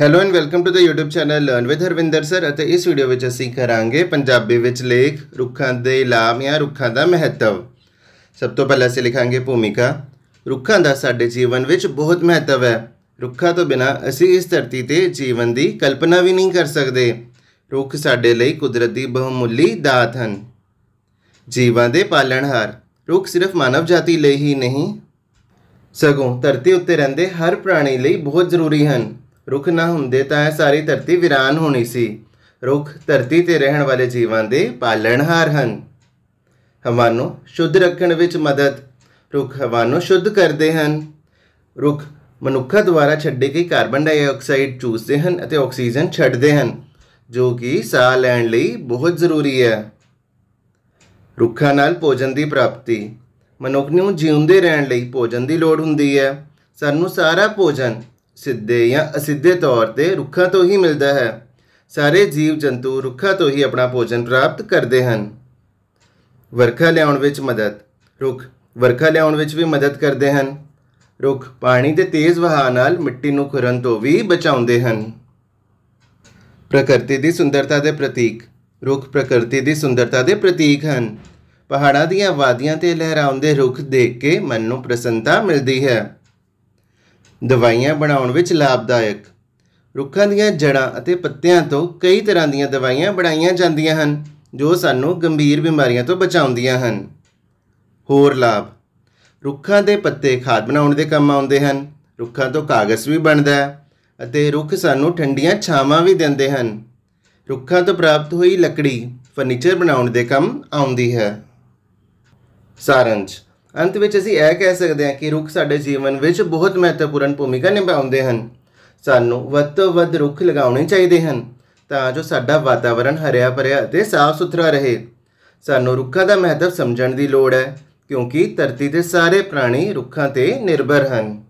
hello and welcome to the YouTube channel learn with Harvinder sir ਅਤੇ ਇਸ video ਵਿੱਚ ਅਸੀਂ ਕਰਾਂਗੇ ਪੰਜਾਬੀ ਵਿੱਚ ਲੇਖ ਰੁੱਖਾਂ ਦੇ ਲਾਭ ਜਾਂ ਰੁੱਖਾਂ ਦਾ ਮਹੱਤਵ ਸਭ ਤੋਂ ਪਹਿਲਾਂ ਅਸੀਂ ਲਿਖਾਂਗੇ ਭੂਮਿਕਾ ਰੁੱਖਾਂ ਦਾ ਸਾਡੇ ਜੀਵਨ ਵਿੱਚ ਬਹੁਤ ਮਹੱਤਵ ਹੈ ਰੁੱਖਾਂ ਤੋਂ ਬਿਨਾਂ ਅਸੀਂ ਇਸ ਧਰਤੀ ਤੇ ਜੀਵਨ ਦੀ ਕਲਪਨਾ ਵੀ ਨਹੀਂ ਕਰ ਸਕਦੇ ਰੁੱਖ ਸਾਡੇ ਲਈ ਕੁਦਰਤ ਦੀ ਬਹੁਮੁੱਲੀ ਦਾਤ ਹਨ ਜੀਵਾਂ ਦੇ ਪਾਲਣਹਾਰ ਰੁੱਖ ਸਿਰਫ ਮਾਨਵ ਜਾਤੀ ਲਈ ਹੀ ਨਹੀਂ ਸਗੋਂ ਧਰਤੀ ਉੱਤੇ ਰਹਿੰਦੇ ਹਰ ਪ੍ਰਾਣੀ ਲਈ ਬਹੁਤ ਜ਼ਰੂਰੀ ਹਨ ਰੁੱਖ ਨਾ ਹੁੰਦੇ ਤਾਂ ਇਹ ਸਾਰੀ ਧਰਤੀ ਵਿਰਾਨ ਹੋਣੀ ਸੀ ਰੁੱਖ ਧਰਤੀ ਤੇ ਰਹਿਣ ਵਾਲੇ ਜੀਵਾਂ ਦੇ ਪਾਲਣਹਾਰ ਹਨ ਹਵਾ ਨੂੰ ਸ਼ੁੱਧ ਰੱਖਣ ਵਿੱਚ ਮਦਦ ਰੁੱਖ ਹਵਾ ਨੂੰ ਸ਼ੁੱਧ ਕਰਦੇ ਹਨ ਰੁੱਖ ਮਨੁੱਖਾਂ ਦੁਆਰਾ ਛੱਡੇ ਗਏ ਕਾਰਬਨ ਡਾਈਆਕਸਾਈਡ ਚੂਸਦੇ ਹਨ ਅਤੇ ਆਕਸੀਜਨ ਛੱਡਦੇ ਹਨ ਜੋ ਕਿ ਸਾਹ ਲੈਣ ਲਈ ਬਹੁਤ ਜ਼ਰੂਰੀ ਹੈ ਰੁੱਖਾਂ ਨਾਲ ਭੋਜਨ ਦੀ ਪ੍ਰਾਪਤੀ ਮਨੁੱਖ ਨੂੰ ਜਿਉਂਦੇ ਰਹਿਣ ਲਈ ਭੋਜਨ ਦੀ ਲੋੜ ਹੁੰਦੀ ਹੈ ਸਾਨੂੰ ਸਾਰਾ ਭੋਜਨ ਸਿੱਧੇ ਜਾਂ ਅਸਿੱਧੇ ਤੌਰ ਤੇ ਰੁੱਖਾਂ ਤੋਂ ਹੀ ਮਿਲਦਾ ਹੈ ਸਾਰੇ ਜੀਵ ਜੰਤੂ ਰੁੱਖਾਂ ਤੋਂ ਹੀ ਆਪਣਾ ਭੋਜਨ ਪ੍ਰਾਪਤ ਕਰਦੇ ਹਨ ਵਰਖਾ ਲਿਆਉਣ ਵਿੱਚ ਮਦਦ ਰੁੱਖ ਵਰਖਾ ਲਿਆਉਣ ਵਿੱਚ ਵੀ ਮਦਦ ਕਰਦੇ ਹਨ ਰੁੱਖ ਪਾਣੀ ਦੇ ਤੇਜ਼ ਵਹਾਅ ਨਾਲ ਮਿੱਟੀ ਨੂੰ ਖੁਰਨ ਤੋਂ ਵੀ ਬਚਾਉਂਦੇ ਹਨ ਪ੍ਰਕਿਰਤੀ ਦੀ ਸੁੰਦਰਤਾ ਦੇ ਪ੍ਰਤੀਕ ਰੁੱਖ ਪ੍ਰਕਿਰਤੀ ਦੀ ਸੁੰਦਰਤਾ ਦੇ ਪ੍ਰਤੀਕ ਹਨ ਪਹਾੜਾਂ ਦੀਆਂ ਵਾਦੀਆਂ ਤੇ ਲਹਿਰਾਉਂਦੇ ਰੁੱਖ ਦੇਖ ਕੇ ਮਨ ਨੂੰ ਪ੍ਰਸੰਨਤਾ ਮਿਲਦੀ ਹੈ ਦਵਾਈਆਂ ਬਣਾਉਣ ਵਿੱਚ ਲਾਭਦਾਇਕ ਰੁੱਖਾਂ ਦੀਆਂ ਜੜ੍ਹਾਂ ਅਤੇ ਪੱਤਿਆਂ ਤੋਂ ਕਈ ਤਰ੍ਹਾਂ ਦੀਆਂ ਦਵਾਈਆਂ ਬਣਾਈਆਂ ਜਾਂਦੀਆਂ ਹਨ ਜੋ ਸਾਨੂੰ ਗੰਭੀਰ ਬਿਮਾਰੀਆਂ ਤੋਂ ਬਚਾਉਂਦੀਆਂ ਹਨ ਹੋਰ ਲਾਭ ਰੁੱਖਾਂ ਦੇ ਪੱਤੇ ਖਾਦ ਬਣਾਉਣ ਦੇ ਕੰਮ ਆਉਂਦੇ ਹਨ ਰੁੱਖਾਂ ਤੋਂ ਕਾਗਜ਼ ਵੀ ਬਣਦਾ ਹੈ ਅਤੇ ਰੁੱਖ ਸਾਨੂੰ ਠੰਡੀਆਂ ਛਾਵਾਂ ਵੀ ਦਿੰਦੇ ਹਨ ਰੁੱਖਾਂ ਤੋਂ ਪ੍ਰਾਪਤ ਹੋਈ ਲੱਕੜੀ ਫਰਨੀਚਰ ਬਣਾਉਣ ਦੇ ਕੰਮ ਆਉਂਦੀ ਹੈ ਸਾਰੰਸ਼ ਅੰਤ ਵਿੱਚ ਅਸੀਂ ਇਹ ਕਹਿ ਸਕਦੇ ਹਾਂ ਕਿ ਰੁੱਖ ਸਾਡੇ ਜੀਵਨ ਵਿੱਚ ਬਹੁਤ ਮਹੱਤਵਪੂਰਨ ਭੂਮਿਕਾ ਨਿਭਾਉਂਦੇ ਹਨ ਸਾਨੂੰ ਵੱਧ ਤੋਂ ਵੱਧ ਰੁੱਖ ਲਗਾਉਣੇ ਚਾਹੀਦੇ ਹਨ ਤਾਂ ਜੋ ਸਾਡਾ ਵਾਤਾਵਰਣ ਹਰਿਆ ਭਰਿਆ ਅਤੇ ਸਾਫ਼ ਸੁਥਰਾ ਰਹੇ ਸਾਨੂੰ ਰੁੱਖਾਂ ਦਾ ਮਹੱਤਵ ਸਮਝਣ ਦੀ ਲੋੜ ਹੈ ਕਿਉਂਕਿ ਧਰਤੀ ਦੇ ਸਾਰੇ ਪ੍ਰਾਣੀ ਰੁੱਖਾਂ ਤੇ ਨਿਰਭਰ ਹਨ